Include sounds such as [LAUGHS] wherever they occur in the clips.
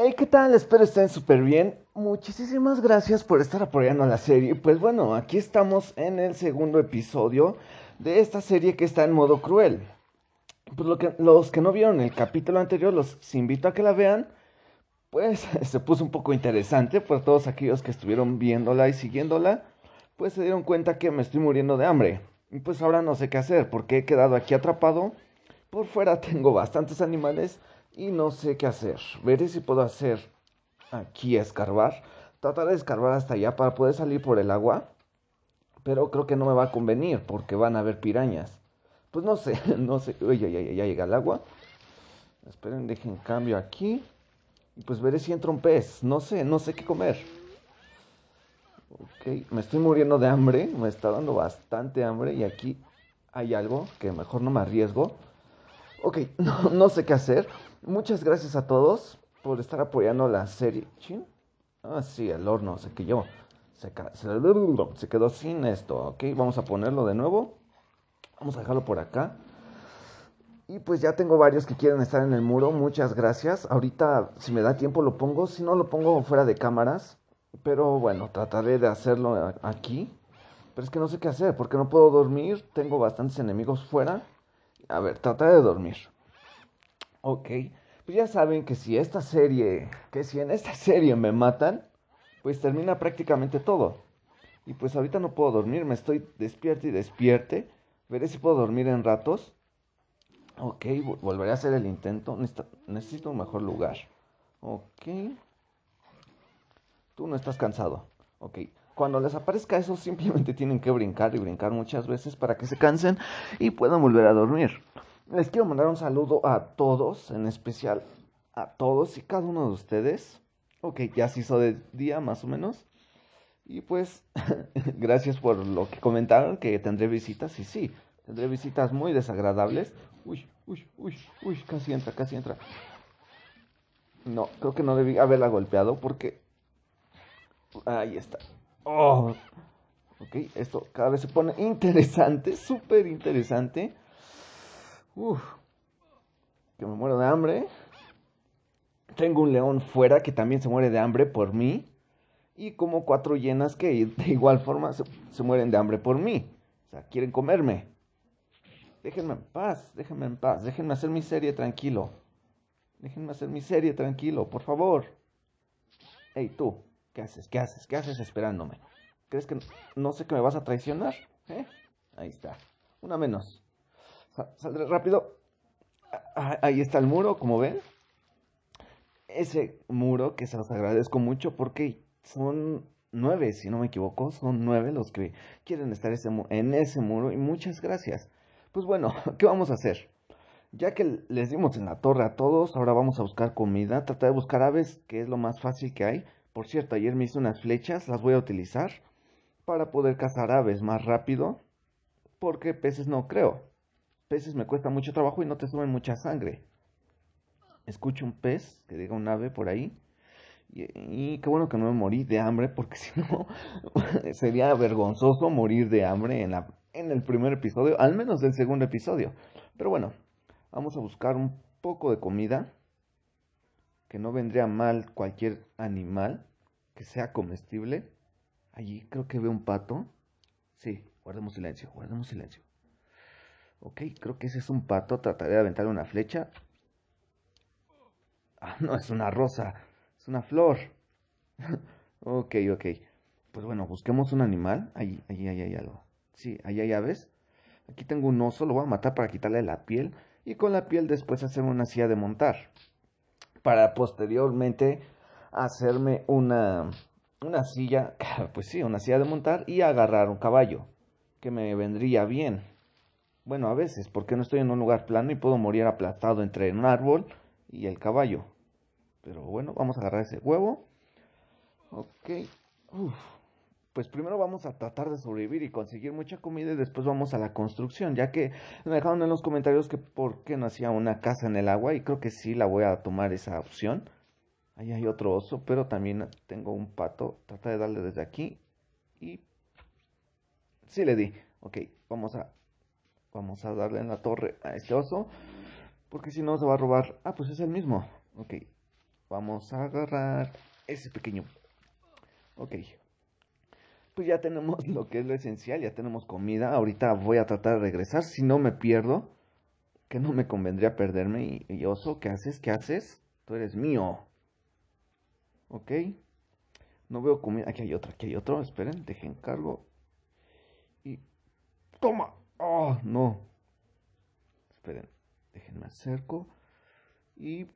Hey, ¿qué tal? Espero estén súper bien. Muchísimas gracias por estar apoyando la serie. Pues bueno, aquí estamos en el segundo episodio de esta serie que está en modo cruel. Pues lo que, los que no vieron el capítulo anterior, los invito a que la vean. Pues [LAUGHS] se puso un poco interesante, Por todos aquellos que estuvieron viéndola y siguiéndola, pues se dieron cuenta que me estoy muriendo de hambre. Y pues ahora no sé qué hacer, porque he quedado aquí atrapado. Por fuera [LAUGHS] tengo bastantes animales y no sé qué hacer. Veré si puedo hacer aquí escarbar. Tratar de escarbar hasta allá para poder salir por el agua. Pero creo que no me va a convenir porque van a haber pirañas. Pues no sé, [LAUGHS] no sé. Uy, ya, ya, ya llega el agua. Esperen, dejen cambio aquí. Y pues veré si entra un pez. No sé, no sé qué comer. Ok, me estoy muriendo de hambre. Me está dando bastante hambre. Y aquí hay algo que mejor no me arriesgo. Ok, [LAUGHS] no, no sé qué hacer. Muchas gracias a todos por estar apoyando la serie. Ah, sí, el horno se que Se, se quedó sin esto, ¿ok? Vamos a ponerlo de nuevo. Vamos a dejarlo por acá. Y pues ya tengo varios que quieren estar en el muro. Muchas gracias. Ahorita, si me da tiempo, lo pongo. Si no, lo pongo fuera de cámaras. Pero bueno, trataré de hacerlo aquí. Pero es que no sé qué hacer porque no puedo dormir. Tengo bastantes enemigos fuera. A ver, trataré de dormir. Ok, pues ya saben que si esta serie, que si en esta serie me matan, pues termina prácticamente todo. Y pues ahorita no puedo dormir, me estoy despierto y despierte. Veré si puedo dormir en ratos. Ok, volveré a hacer el intento. Necesito, necesito un mejor lugar. Ok. Tú no estás cansado. Ok. Cuando les aparezca eso, simplemente tienen que brincar y brincar muchas veces para que se cansen y puedan volver a dormir. Les quiero mandar un saludo a todos, en especial a todos y cada uno de ustedes. Ok, ya se hizo de día más o menos. Y pues, [LAUGHS] gracias por lo que comentaron, que tendré visitas. Y sí, tendré visitas muy desagradables. Uy, uy, uy, uy, casi entra, casi entra. No, creo que no debí haberla golpeado porque... Ahí está. Oh. Ok, esto cada vez se pone [LAUGHS] interesante, súper interesante. Uf, que me muero de hambre. Tengo un león fuera que también se muere de hambre por mí. Y como cuatro llenas que de igual forma se, mueren de hambre por mí. O sea, quieren comerme. Déjenme en paz, déjenme en paz, déjenme hacer mi serie tranquilo. Déjenme hacer mi serie tranquilo, por favor. Hey, tú, ¿qué haces? ¿Qué haces? ¿Qué haces esperándome? ¿Crees que no sé que me vas a traicionar? ¿Eh? Ahí está. Una menos. Ah, saldré rápido. Ah, ah, ahí está el muro, como ven. Ese muro que se los agradezco mucho porque son nueve, si no me equivoco, son nueve los que quieren estar en ese muro y muchas gracias. Pues bueno, [LAUGHS] ¿qué vamos a hacer? Ya que les dimos en la torre a todos, ahora vamos a buscar comida, tratar de buscar aves, que es lo más fácil que hay. Por cierto, ayer me hice unas flechas, las voy a utilizar para poder cazar aves más rápido, porque peces no creo peces me cuesta mucho trabajo y no te sumen mucha sangre. Escucho un pez, que diga un ave por ahí, y, qué bueno que no me morí de hambre, porque [LAUGHS] si no, sería vergonzoso morir de hambre en, la, en el primer episodio, al menos del segundo episodio. Pero bueno, vamos a buscar un poco de comida, que no vendría mal cualquier animal, que sea comestible. Allí creo que veo un pato. Sí, guardemos silencio, guardemos silencio. Ok, creo que ese es un pato. Trataré de aventarle una flecha. Ah, no, es una rosa. Es una flor. [LAUGHS] ok, ok. Pues bueno, busquemos un animal. Ahí, ahí, ahí hay algo. Sí, ahí hay aves. Aquí tengo un oso. Lo voy a matar para quitarle la piel. Y con la piel después hacerme una silla de montar. Para posteriormente hacerme una, una silla. [LAUGHS] Pues sí, una silla de montar y agarrar un caballo. Que me vendría bien. Bueno, a veces, porque no estoy en un lugar plano y puedo morir aplastado entre un árbol y el caballo. Pero bueno, vamos a agarrar ese huevo. Ok. Pues primero vamos a tratar de sobrevivir y conseguir mucha comida y después vamos a la construcción, ya que me dejaron en los comentarios que por qué no hacía una casa en el agua y creo que sí la voy a tomar esa opción. Ahí hay otro oso, pero también tengo un pato. Trata de darle desde aquí y... Sí le di. Ok, vamos a Vamos a darle en la torre a este oso. Porque si no se va a robar. Ah, pues es el mismo. Ok. Vamos a agarrar ese pequeño. Ok. Pues ya tenemos lo que es lo esencial. Ya tenemos comida. Ahorita voy a tratar de regresar. Si no me pierdo. Que no me convendría perderme. Y, oso, ¿qué haces? ¿Qué haces? Tú eres mío. Ok. No veo comida. Aquí hay otro, aquí hay otro. Esperen, dejen cargo. Y... ¡Toma! ¡Oh, no! Esperen, déjenme acerco. Y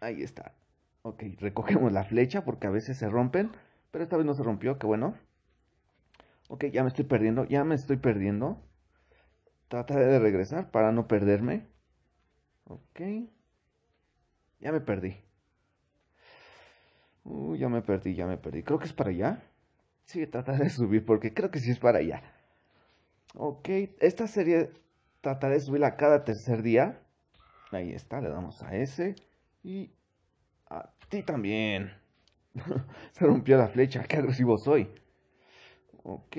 ahí está. Ok, recogemos la flecha porque a veces se rompen. Pero esta vez no se rompió, qué bueno. Ok, ya me estoy perdiendo, ya me estoy perdiendo. Trataré de regresar para no perderme. Ok. Ya me perdí. Uh, ya me perdí, ya me perdí. Creo que es para allá. Sí, trata de subir porque creo que sí es para allá. Ok, esta serie trataré de subirla cada tercer día. Ahí está, le damos a ese. Y a ti también. [LAUGHS] Se rompió la flecha, qué agresivo soy. Ok,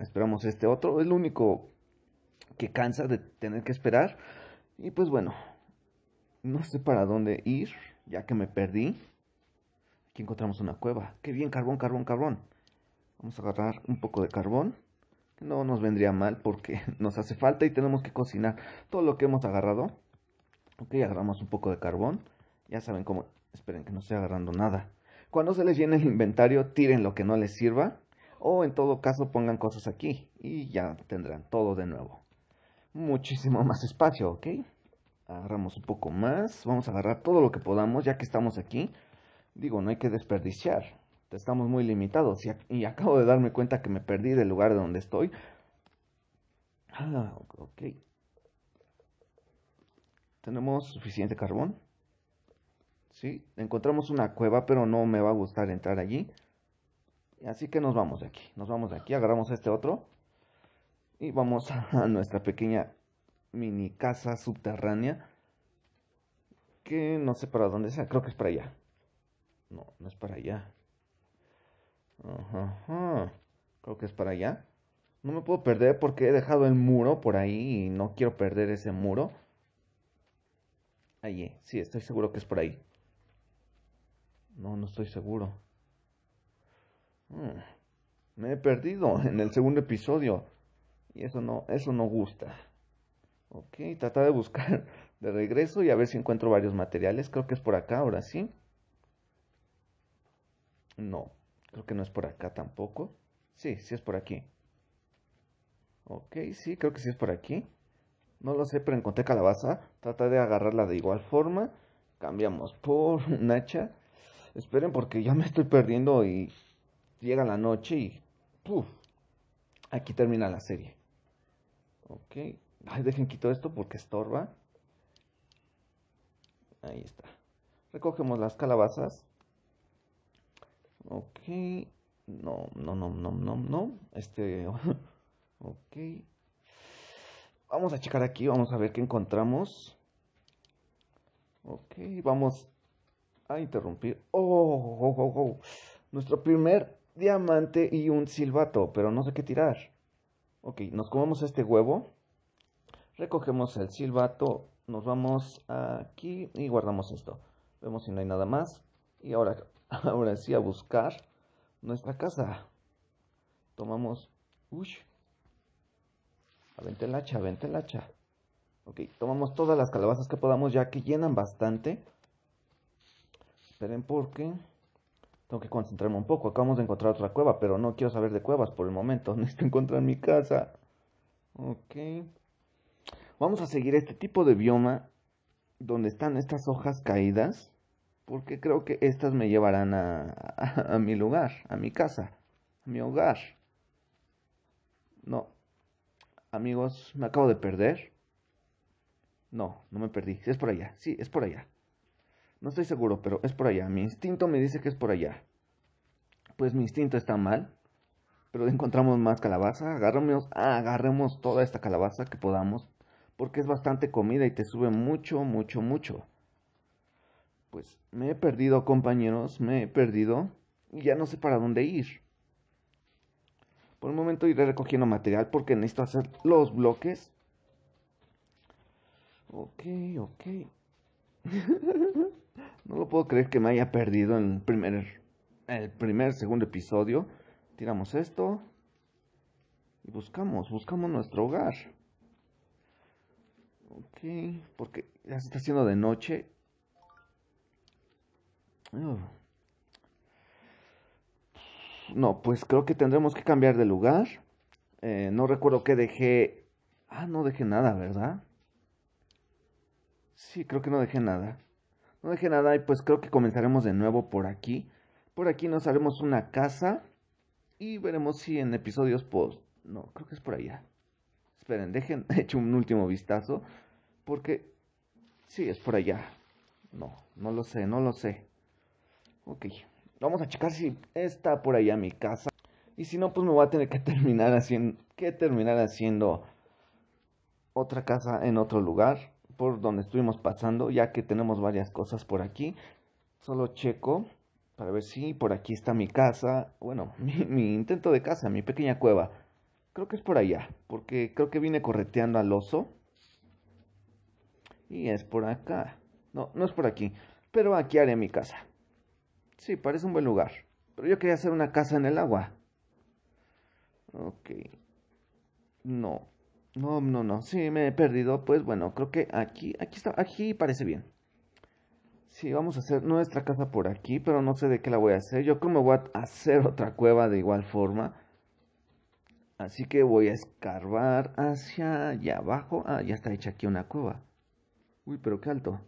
esperamos este otro. Es el único que cansa de tener que esperar. Y pues bueno, no sé para dónde ir, ya que me perdí. Aquí encontramos una cueva. Qué bien, carbón, carbón, carbón. Vamos a agarrar un poco de carbón no nos vendría mal porque [LAUGHS] nos hace falta y tenemos que cocinar todo lo que hemos agarrado. Ok, agarramos un poco de carbón. Ya saben cómo. Esperen que no esté agarrando nada. Cuando se les llene el inventario, tiren lo que no les sirva. O en todo caso pongan cosas aquí y ya tendrán todo de nuevo. Muchísimo más espacio, ¿ok? Agarramos un poco más. Vamos a agarrar todo lo que podamos ya que estamos aquí. Digo, no hay que desperdiciar estamos muy limitados. Y, acabo de darme cuenta que me perdí del lugar donde estoy. Ah, ok. Tenemos suficiente carbón. Sí, encontramos una cueva, pero no me va a gustar entrar allí. Así que nos vamos de aquí. Nos vamos de aquí, agarramos este otro. Y vamos a nuestra pequeña mini casa subterránea. Que no sé para dónde sea, creo que es para allá. No, no es para allá. Ajá, Creo que es para allá. No me puedo perder porque he dejado el muro por ahí y no quiero perder ese muro. Allí, sí, estoy seguro que es por ahí. No, no estoy seguro. Mm, me he perdido [LAUGHS] en el segundo episodio. Y eso no, eso no gusta. Ok, tratar de buscar [LAUGHS] de regreso y a ver si encuentro varios materiales. Creo que es por acá ahora, ¿sí? No, Creo que no es por acá tampoco. Sí, sí es por aquí. Ok, sí, creo que sí es por aquí. No lo sé, pero encontré calabaza. Trata de agarrarla de igual forma. Cambiamos por [LAUGHS] Nacha. Esperen porque ya me estoy perdiendo y llega la noche y... ¡Puf! Aquí termina la serie. Ok. Ay, dejen quito esto porque estorba. Ahí está. Recogemos las calabazas. Ok. No, no, no, no, no, no. Este. [LAUGHS] ok. Vamos a checar aquí, vamos a ver qué encontramos. Ok, vamos a interrumpir. Oh, oh, oh, oh, oh. Nuestro primer diamante y un silbato, pero no sé qué tirar. Ok, nos comemos este huevo. Recogemos el silbato. Nos vamos aquí y guardamos esto. Vemos si no hay nada más. Y ahora [LAUGHS] ahora sí a buscar nuestra casa. Tomamos. Uy. Avente el hacha, avente el hacha. Ok, tomamos todas las calabazas que podamos ya que llenan bastante. Esperen porque tengo que concentrarme un poco. Acabamos de encontrar otra cueva, pero no quiero saber de cuevas por el momento. [LAUGHS] Necesito encontrar mi casa. Ok. Vamos a seguir este tipo de bioma donde están estas hojas caídas porque creo que estas me llevarán a, mi lugar, a mi casa, a mi hogar. No, amigos, me acabo de perder. No, no me perdí. Es por allá. Sí, es por allá. No estoy seguro, pero es por allá. Mi instinto me dice que es por allá. Pues mi instinto está mal. Pero encontramos más calabaza. Agarremos, ah, agarremos toda esta calabaza que podamos. Porque es bastante comida y te sube mucho, mucho, mucho pues me he perdido compañeros, me he perdido y ya no sé para dónde ir. Por el momento iré recogiendo material porque necesito hacer los bloques. Ok, ok. [LAUGHS] no lo puedo creer que me haya perdido en el primer, el primer, segundo episodio. Tiramos esto y buscamos, buscamos nuestro hogar. Ok, porque ya se está haciendo de noche no, pues creo que tendremos que cambiar de lugar. Eh, no recuerdo que dejé. Ah, no dejé nada, ¿verdad? Sí, creo que no dejé nada. No dejé nada y pues creo que comenzaremos de nuevo por aquí. Por aquí nos haremos una casa y veremos si en episodios post... No, creo que es por allá. Esperen, dejen, [LAUGHS] hecho un último vistazo porque... Sí, es por allá. No, no lo sé, no lo sé. Ok, vamos a checar si está por allá mi casa. Y si no, pues me voy a tener que [LAUGHS] terminar haciendo, que terminar haciendo otra casa en otro lugar por donde estuvimos pasando, ya que tenemos varias cosas por aquí. Solo checo para ver si por aquí está mi casa, bueno, [LAUGHS] mi, mi intento de casa, mi pequeña cueva. Creo que es por allá, porque creo que vine correteando al oso. Y es por acá. No, no es por aquí, pero aquí haré mi casa. Sí, parece un buen lugar. Pero yo quería hacer una casa en el agua. Ok. No. No, no, no. Sí, me he perdido. Pues bueno, creo que aquí, aquí está, aquí parece bien. Sí, vamos a hacer nuestra casa por aquí, pero no sé de qué la voy a hacer. Yo creo que me voy a hacer otra cueva de igual forma. Así que voy a escarbar hacia allá abajo. Ah, ya está hecha aquí una cueva. Uy, pero qué alto.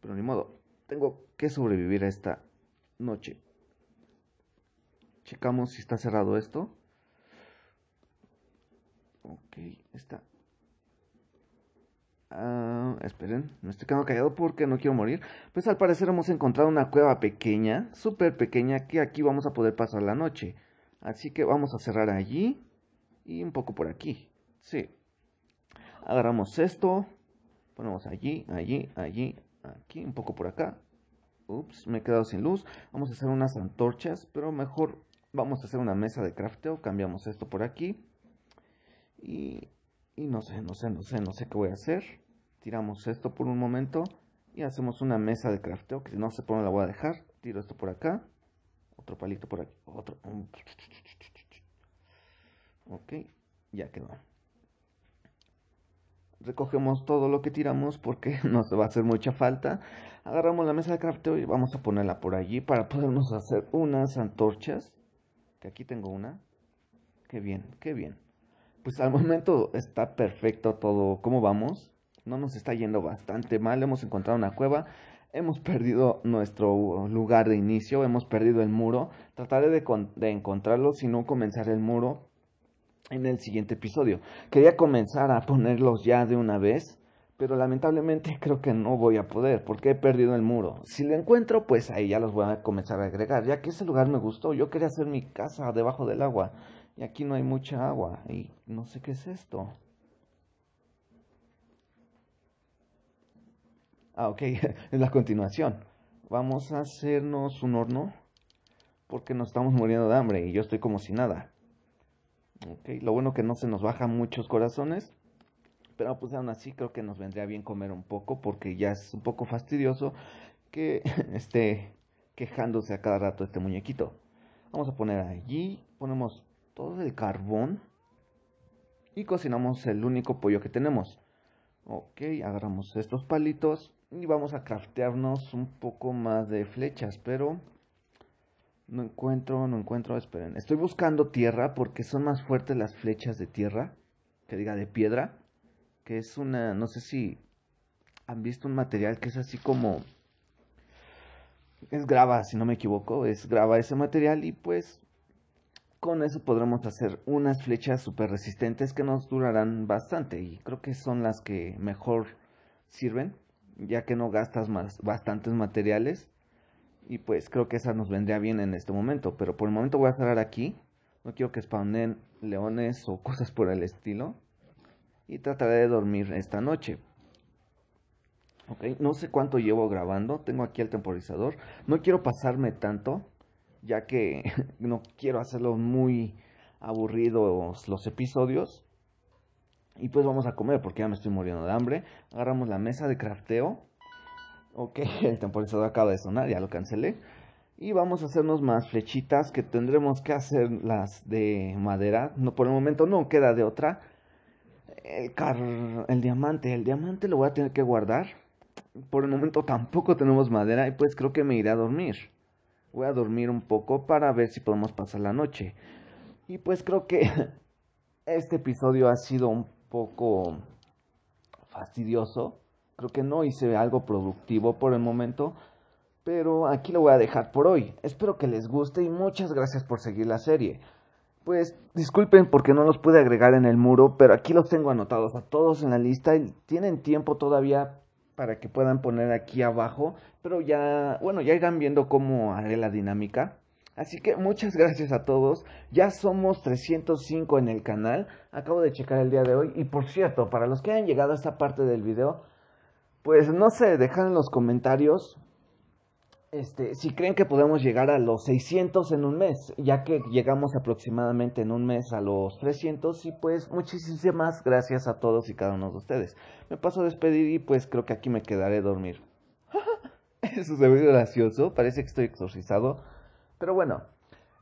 Pero ni modo. Tengo que sobrevivir a esta noche. Checamos si está cerrado esto. Ok, está. Ah, esperen, me estoy quedando callado porque no quiero morir. Pues al parecer hemos encontrado una cueva pequeña, súper pequeña, que aquí vamos a poder pasar la noche. Así que vamos a cerrar allí y un poco por aquí. Sí. Agarramos esto, ponemos allí, allí, allí, aquí, un poco por acá. Ups, me he quedado sin luz. Vamos a hacer unas antorchas, pero mejor vamos a hacer una mesa de crafteo. Cambiamos esto por aquí. Y, no sé, no sé, no sé, no sé qué voy a hacer. Tiramos esto por un momento y hacemos una mesa de crafteo, que no se pone la voy a dejar. Tiro esto por acá. Otro palito por aquí. Otro. Ok, ya quedó recogemos todo lo que tiramos porque [LAUGHS] nos va a hacer mucha falta. Agarramos la mesa de crafteo y vamos a ponerla por allí para podernos hacer unas antorchas. Que aquí tengo una. Qué bien, qué bien. Pues al [LAUGHS] momento está perfecto todo. ¿Cómo vamos? No nos está yendo bastante mal. Hemos encontrado una cueva. Hemos perdido nuestro lugar de inicio. Hemos perdido el muro. Trataré de, de encontrarlo, si no comenzar el muro en el siguiente episodio. Quería comenzar a ponerlos ya de una vez, pero lamentablemente [LAUGHS] creo que no voy a poder porque he perdido el muro. Si lo encuentro, pues ahí ya los voy a comenzar a agregar, ya que ese lugar me gustó. Yo quería hacer mi casa debajo del agua y aquí no hay mucha agua y no sé qué es esto. Ah, ok, [LAUGHS] es la continuación. Vamos a hacernos un horno porque nos estamos muriendo de hambre y yo estoy como si nada. Okay, lo bueno que no se nos bajan muchos corazones, pero pues aún así creo que nos vendría bien comer un poco porque ya es un poco fastidioso que [LAUGHS] esté quejándose a cada rato este muñequito. Vamos a poner allí, ponemos todo el carbón y cocinamos el único pollo que tenemos. Ok, agarramos estos palitos y vamos a craftearnos un poco más de flechas, pero no encuentro, no encuentro, esperen. Estoy buscando tierra porque son más fuertes las flechas de tierra, que diga de piedra, que es una, no sé si han visto un material que es así como... Es grava, si no me equivoco, es grava ese material y pues con eso podremos hacer unas flechas súper resistentes que nos durarán bastante y creo que son las que mejor sirven, ya que no gastas más, bastantes materiales y pues creo que esa nos vendría bien en este momento. Pero por el momento voy a cerrar aquí. No quiero que spawnen leones o cosas por el estilo. Y trataré de dormir esta noche. Ok, no sé cuánto llevo grabando. Tengo aquí el temporizador. No quiero pasarme tanto. Ya que [LAUGHS] no quiero hacerlo muy aburridos los episodios. Y pues vamos a comer porque ya me estoy muriendo de hambre. Agarramos la mesa de crafteo. Ok, [LAUGHS] el temporizador acaba de sonar, ya lo cancelé. Y vamos a hacernos más flechitas que tendremos que hacer las de madera. No, por el momento no queda de otra. El, car el diamante, el diamante lo voy a tener que guardar. Por el momento tampoco tenemos madera y pues creo que me iré a dormir. Voy a dormir un poco para ver si podemos pasar la noche. Y pues creo que [LAUGHS] este episodio ha sido un poco fastidioso Creo que no hice algo productivo por el momento, pero aquí lo voy a dejar por hoy. Espero que les guste y muchas gracias por seguir la serie. Pues disculpen porque no los pude agregar en el muro, pero aquí los tengo anotados a todos en la lista y tienen tiempo todavía para que puedan poner aquí abajo, pero ya, bueno, ya irán viendo cómo haré la dinámica. Así que muchas gracias a todos. Ya somos 305 en el canal. Acabo de checar el día de hoy. Y por cierto, para los que hayan llegado a esta parte del video, pues no sé, dejan en los comentarios este, si creen que podemos llegar a los 600 en un mes, ya que llegamos aproximadamente en un mes a los 300 y pues muchísimas gracias a todos y cada uno de ustedes. Me paso a despedir y pues creo que aquí me quedaré a dormir. [LAUGHS] eso se ve gracioso, parece que estoy exorcizado. Pero bueno,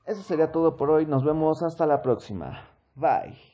eso sería todo por hoy, nos vemos hasta la próxima. Bye.